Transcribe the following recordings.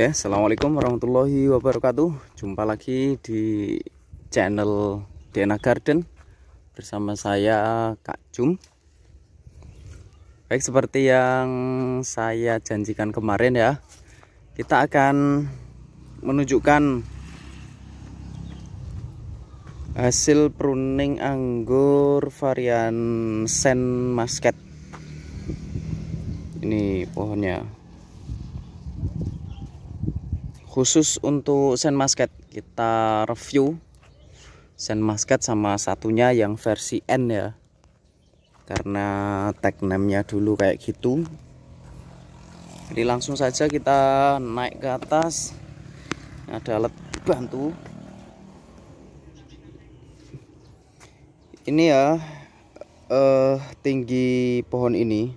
Oke, assalamualaikum warahmatullahi wabarakatuh. Jumpa lagi di channel Dena Garden bersama saya Kak Jum. Baik, seperti yang saya janjikan kemarin ya, kita akan menunjukkan hasil pruning anggur varian Sen Masket. Ini pohonnya khusus untuk sen masket kita review sen masket sama satunya yang versi N ya karena tag name-nya dulu kayak gitu jadi langsung saja kita naik ke atas ada alat bantu ini ya eh, tinggi pohon ini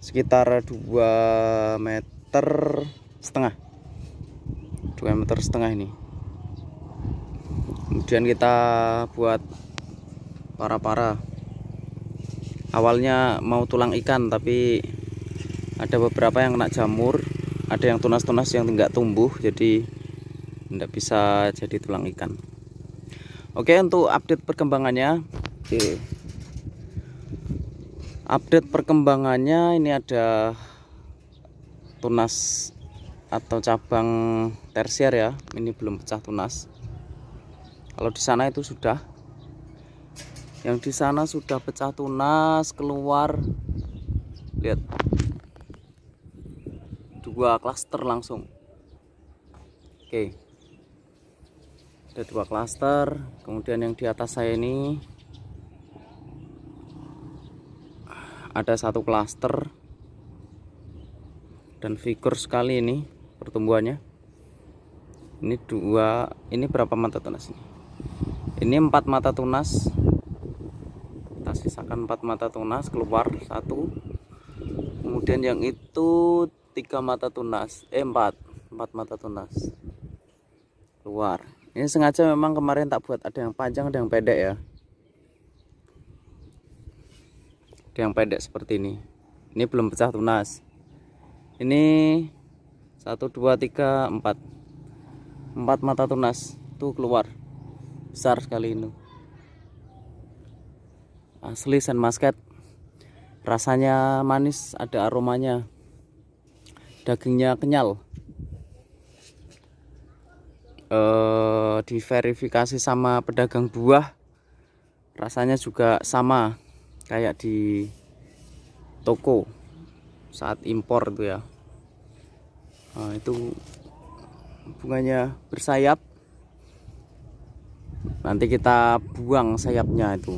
sekitar 2 meter setengah 2 meter setengah ini kemudian kita buat para-para awalnya mau tulang ikan tapi ada beberapa yang kena jamur ada yang tunas-tunas yang tidak tumbuh jadi tidak bisa jadi tulang ikan oke untuk update perkembangannya oke. update perkembangannya ini ada tunas atau cabang tersier ya ini belum pecah tunas kalau di sana itu sudah yang di sana sudah pecah tunas keluar lihat dua klaster langsung oke ada dua klaster kemudian yang di atas saya ini ada satu klaster dan figur sekali ini pertumbuhannya ini dua ini berapa mata tunas ini ini empat mata tunas kita sisakan empat mata tunas keluar satu kemudian yang itu tiga mata tunas eh empat empat mata tunas keluar ini sengaja memang kemarin tak buat ada yang panjang ada yang pendek ya ada yang pendek seperti ini ini belum pecah tunas ini satu dua tiga empat empat mata tunas tuh keluar besar sekali ini asli sen masket rasanya manis ada aromanya dagingnya kenyal e, diverifikasi sama pedagang buah rasanya juga sama kayak di toko saat impor tuh ya Nah, itu bunganya bersayap. Nanti kita buang sayapnya itu.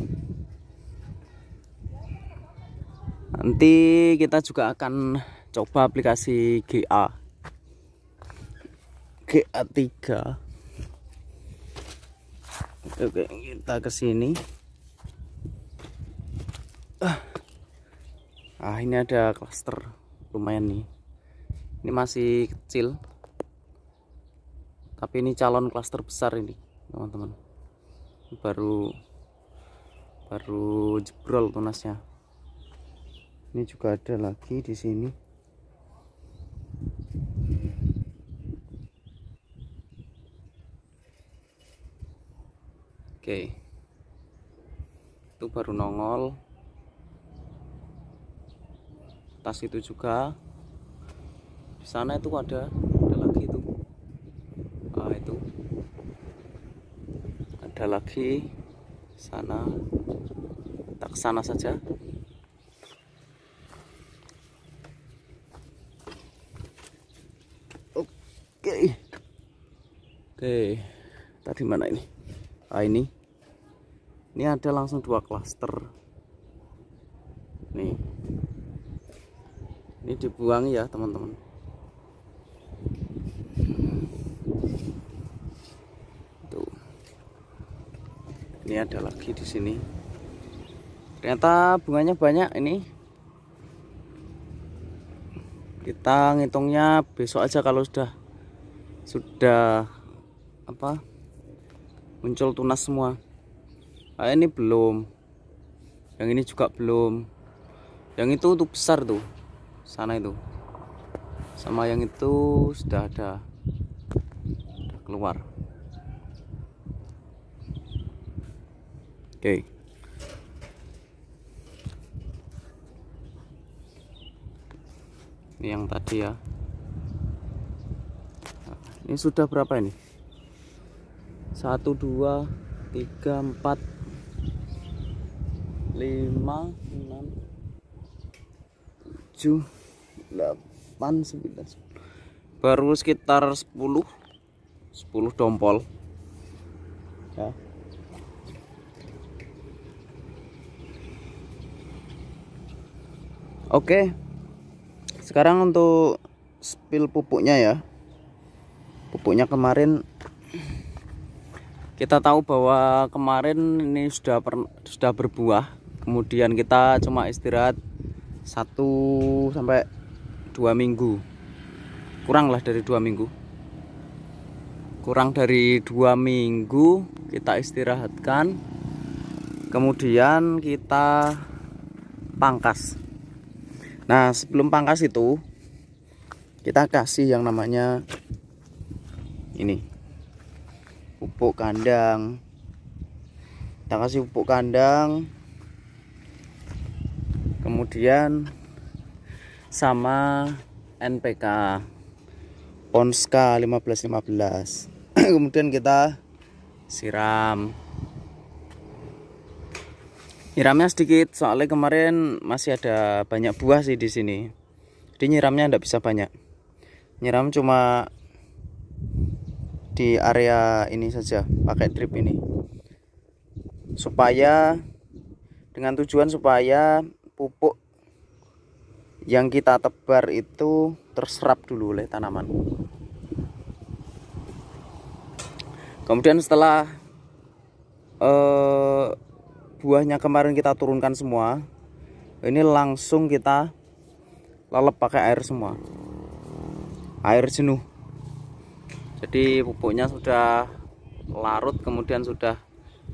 Nanti kita juga akan coba aplikasi GA. GA3. Oke, kita kesini ah, ah, ini ada klaster lumayan nih ini masih kecil tapi ini calon klaster besar ini teman-teman baru baru jebrol tunasnya ini juga ada lagi di sini oke itu baru nongol tas itu juga di sana itu ada ada lagi itu ah itu ada lagi sana tak sana saja oke oke tadi mana ini ah ini ini ada langsung dua klaster nih ini dibuang ya teman-teman ini ada lagi di sini ternyata bunganya banyak ini kita ngitungnya besok aja kalau sudah sudah apa muncul tunas semua nah, ini belum yang ini juga belum yang itu untuk besar tuh sana itu sama yang itu sudah ada keluar Oke. Okay. Ini yang tadi ya. ini sudah berapa ini? 1 2 3 4 5 6 7 8 9 baru sekitar sepuluh sepuluh dompol ya Oke. Sekarang untuk spill pupuknya ya. Pupuknya kemarin kita tahu bahwa kemarin ini sudah per, sudah berbuah. Kemudian kita cuma istirahat satu sampai dua minggu. Kurang lah dari dua minggu. Kurang dari dua minggu kita istirahatkan. Kemudian kita pangkas nah sebelum pangkas itu kita kasih yang namanya ini pupuk kandang kita kasih pupuk kandang kemudian sama NPK Ponska 1515 kemudian kita siram nyiramnya sedikit soalnya kemarin masih ada banyak buah sih di sini jadi nyiramnya tidak bisa banyak nyiram cuma di area ini saja pakai drip ini supaya dengan tujuan supaya pupuk yang kita tebar itu terserap dulu oleh tanaman kemudian setelah eh, buahnya kemarin kita turunkan semua ini langsung kita lelep pakai air semua air jenuh jadi pupuknya sudah larut kemudian sudah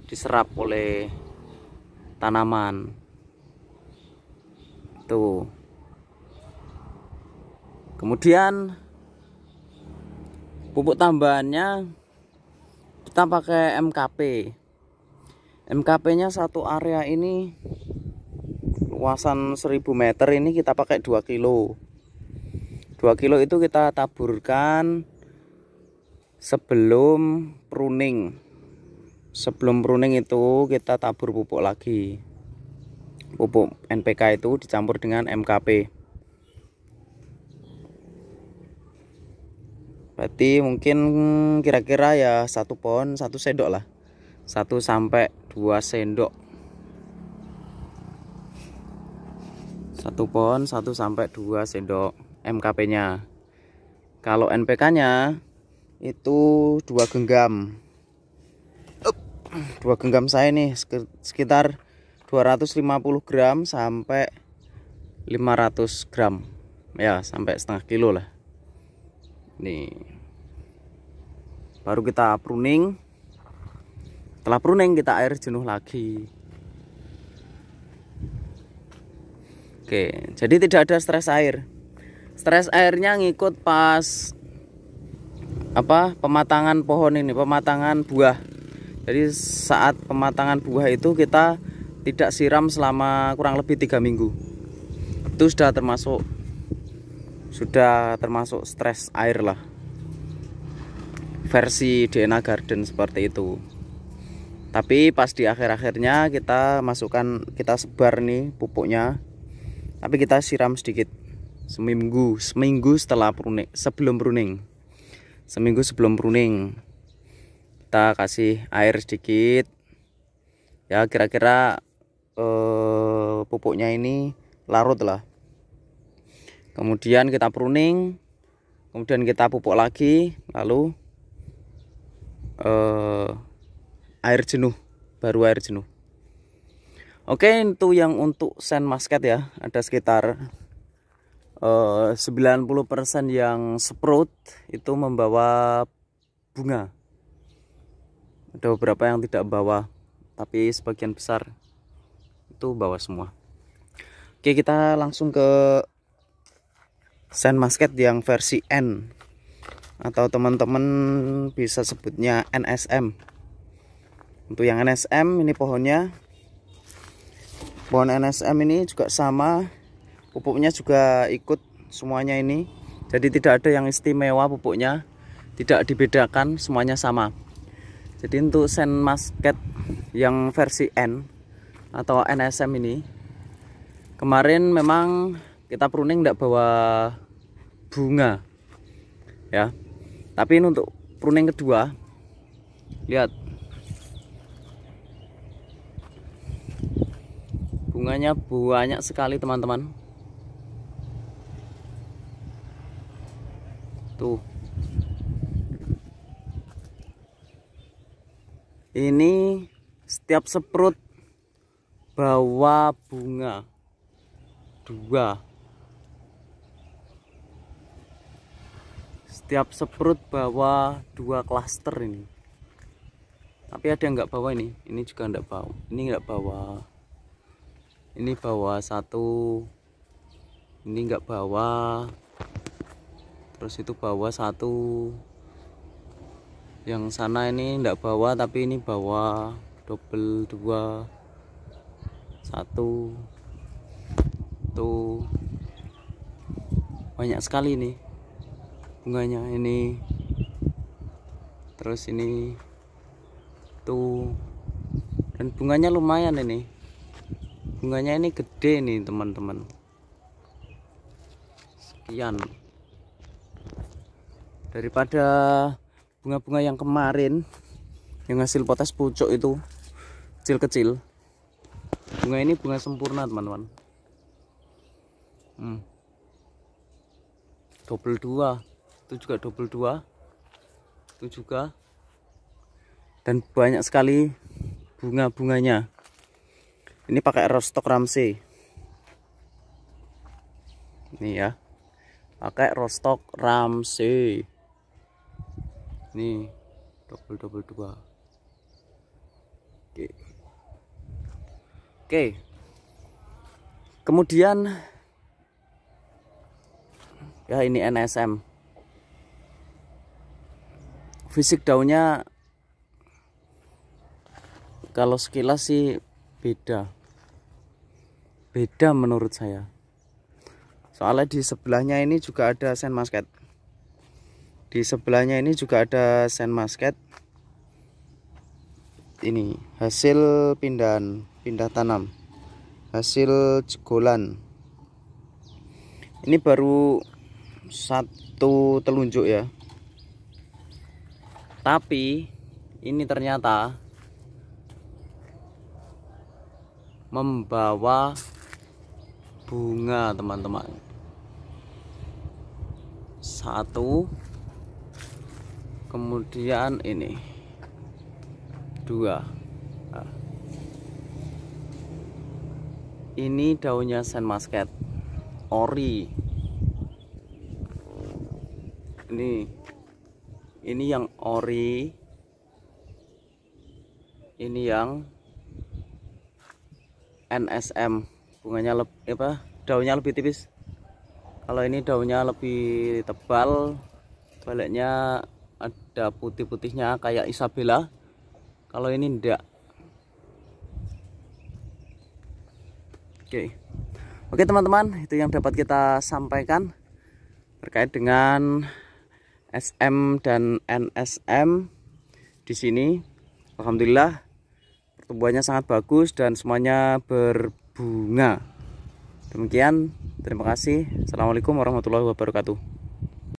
diserap oleh tanaman tuh kemudian pupuk tambahannya kita pakai MKP MKP-nya satu area ini luasan 1000 meter ini kita pakai 2 kilo 2 kilo itu kita taburkan sebelum pruning sebelum pruning itu kita tabur pupuk lagi pupuk NPK itu dicampur dengan MKP berarti mungkin kira-kira ya satu pohon satu sendok lah satu sampai 2 sendok satu pohon 1 sampai 2 sendok MKP nya kalau NPK nya itu dua genggam dua genggam saya nih sekitar 250 gram sampai 500 gram ya sampai setengah kilo lah nih baru kita pruning telah pruning kita air jenuh lagi. Oke, jadi tidak ada stres air. Stres airnya ngikut pas apa pematangan pohon ini, pematangan buah. Jadi saat pematangan buah itu kita tidak siram selama kurang lebih tiga minggu. Itu sudah termasuk sudah termasuk stres air lah versi DNA Garden seperti itu tapi pas di akhir-akhirnya kita masukkan kita sebar nih pupuknya tapi kita siram sedikit seminggu seminggu setelah pruning sebelum pruning seminggu sebelum pruning kita kasih air sedikit ya kira-kira eh, pupuknya ini larut lah kemudian kita pruning kemudian kita pupuk lagi lalu eh, air jenuh baru air jenuh oke itu yang untuk sen masket ya ada sekitar eh, uh, 90% yang sprout itu membawa bunga ada beberapa yang tidak bawa tapi sebagian besar itu bawa semua oke kita langsung ke sen masket yang versi N atau teman-teman bisa sebutnya NSM untuk yang NSM ini pohonnya pohon NSM ini juga sama pupuknya juga ikut semuanya ini jadi tidak ada yang istimewa pupuknya tidak dibedakan semuanya sama jadi untuk sen masket yang versi N atau NSM ini kemarin memang kita pruning tidak bawa bunga ya tapi ini untuk pruning kedua lihat Bunganya banyak sekali teman-teman. Tuh. Ini setiap seprut bawa bunga dua setiap seprut bawa dua klaster ini tapi ada yang nggak bawa ini ini juga nggak bawa ini nggak bawa ini bawa satu ini enggak bawa terus itu bawa satu yang sana ini enggak bawa tapi ini bawa double dua satu tuh banyak sekali nih bunganya ini terus ini tuh dan bunganya lumayan ini bunganya ini gede nih teman-teman sekian daripada bunga-bunga yang kemarin yang hasil potes pucuk itu kecil-kecil bunga ini bunga sempurna teman-teman hmm. double dua itu juga double dua itu juga dan banyak sekali bunga-bunganya ini pakai rostok Ramsey. Ini ya. Pakai rostok Ramsey. ini double double dua. Oke. Oke. Kemudian ya ini NSM. Fisik daunnya kalau sekilas sih beda beda menurut saya soalnya di sebelahnya ini juga ada sen masket di sebelahnya ini juga ada sen masket ini hasil pindahan pindah tanam hasil jegolan ini baru satu telunjuk ya tapi ini ternyata membawa bunga teman-teman satu kemudian ini dua ah. ini daunnya sen masket ori ini ini yang ori ini yang NSM bunganya lebih apa daunnya lebih tipis kalau ini daunnya lebih tebal baliknya ada putih-putihnya kayak Isabella kalau ini enggak oke oke teman-teman itu yang dapat kita sampaikan terkait dengan SM dan NSM di sini Alhamdulillah pertumbuhannya sangat bagus dan semuanya ber bunga. Demikian, terima kasih. Assalamualaikum warahmatullahi wabarakatuh.